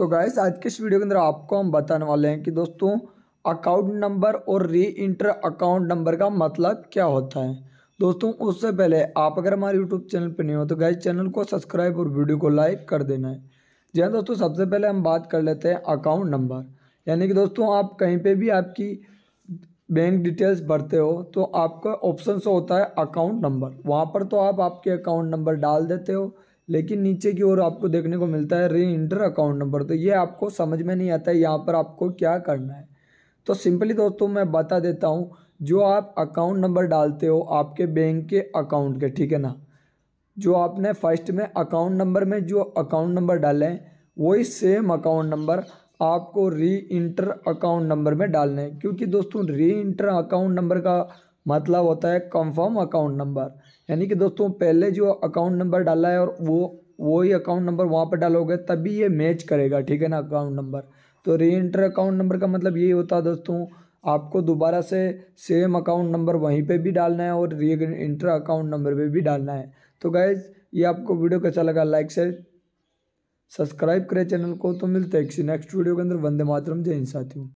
so guys आज के इस वीडियो के अंदर आपको हम बताने वाले हैं कि दोस्तों अकाउंट नंबर और री इंटर अकाउंट नंबर का मतलब क्या होता है दोस्तों उससे पहले आप अगर हमारे यूट्यूब चैनल पर नहीं हो तो गाइस चैनल को सब्सक्राइब और वीडियो को लाइक कर देना है जी हाँ दोस्तों सबसे पहले हम बात कर लेते हैं अकाउंट नंबर यानी कि दोस्तों आप कहीं पर भी आपकी बैंक डिटेल्स भरते हो तो आपका ऑप्शन सो होता है अकाउंट नंबर वहाँ पर तो आप आपके अकाउंट नंबर डाल देते हो लेकिन नीचे की ओर आपको देखने को मिलता है री इंटर अकाउंट नंबर तो ये आपको समझ में नहीं आता है यहाँ पर आपको क्या करना है तो सिंपली दोस्तों मैं बता देता हूँ जो आप अकाउंट नंबर डालते हो आपके बैंक के अकाउंट के ठीक है ना जो आपने फर्स्ट में अकाउंट नंबर में जो अकाउंट नंबर डाले हैं वही सेम अकाउंट नंबर आपको री इंटर अकाउंट नंबर में डालना है क्योंकि दोस्तों री इंटर अकाउंट नंबर का मतलब होता है कंफर्म अकाउंट नंबर यानी कि दोस्तों पहले जो अकाउंट नंबर डाला है और वो वही अकाउंट नंबर वहाँ पर डालोगे तभी ये मैच करेगा ठीक है ना अकाउंट नंबर तो री इंटर अकाउंट नंबर का मतलब यही होता है दोस्तों आपको दोबारा से सेम अकाउंट नंबर वहीं पे भी डालना है और री इंटर अकाउंट नंबर पे भी डालना है तो गाइज़ ये आपको वीडियो कैसा लगा लाइक से सब्सक्राइब करें चैनल को तो मिलते हैं किसी नेक्स्ट वीडियो के अंदर वंदे मातरम जय हिंद साथियों